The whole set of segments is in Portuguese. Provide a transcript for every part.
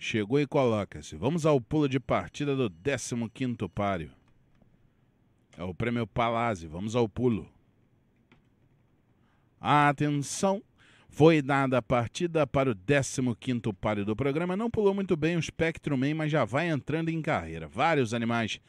chegou e coloca-se. Vamos ao pulo de partida do 15º páreo. É o prêmio Palazzi, vamos ao pulo. Atenção! Foi dada a partida para o 15º páreo do programa. Não pulou muito bem o Spectrum Man, mas já vai entrando em carreira. Vários animais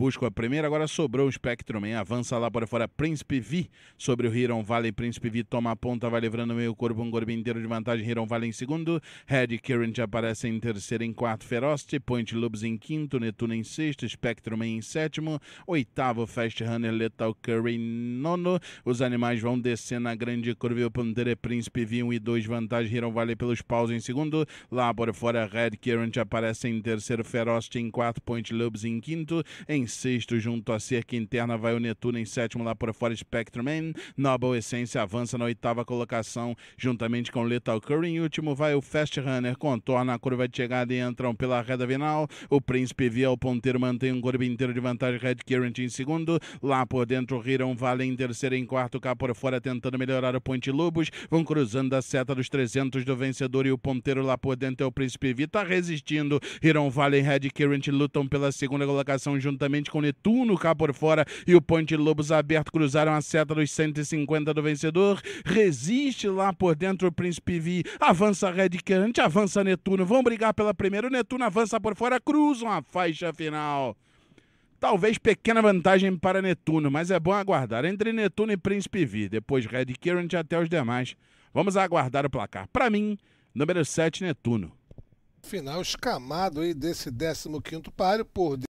busca a primeira, agora sobrou o Spectrum, hein? Avança lá para fora, Príncipe Vi sobre o Hiron Valley, Príncipe Vi toma a ponta, vai levando meio corpo, um corpo inteiro de vantagem, Hiron Valley em segundo, Red Current aparece em terceiro, em quarto, Ferocity, Point Lobes em quinto, Netuno em sexto, Spectrum em sétimo, oitavo, Fast Runner, Lethal Curry nono, os animais vão descer na grande curva, o Pantera Príncipe Vi um e dois vantagem, Hiron Valley pelos paus em segundo, lá por fora, Red Current aparece em terceiro, Ferocity em quarto, Point Lobes em quinto, em sexto, junto à cerca interna vai o Netuno em sétimo, lá por fora Spectrum Man. Noble Essência avança na oitava colocação, juntamente com Lethal Curry. Em último vai o Fast Runner, contorna a curva de chegada e entram pela reta final. O Príncipe Via, o ponteiro, mantém um corpo inteiro de vantagem. Red Current em segundo, lá por dentro Riram Vale em terceiro, em quarto, cá por fora tentando melhorar o Ponte Lobos. Vão cruzando a seta dos 300 do vencedor e o ponteiro lá por dentro é o Príncipe V. Tá resistindo. Riram Vale e Red Current lutam pela segunda colocação juntamente frente com Netuno, cá por fora, e o Ponte Lobos aberto cruzaram a seta dos 150 do vencedor. Resiste lá por dentro o Príncipe Vi, avança Red Querante, avança Netuno, vão brigar pela primeira. O Netuno avança por fora, cruzam a faixa final. Talvez pequena vantagem para Netuno, mas é bom aguardar. Entre Netuno e Príncipe Vi, depois Red Current até os demais. Vamos aguardar o placar. Para mim, número 7, Netuno. Final escamado aí desse 15º páreo por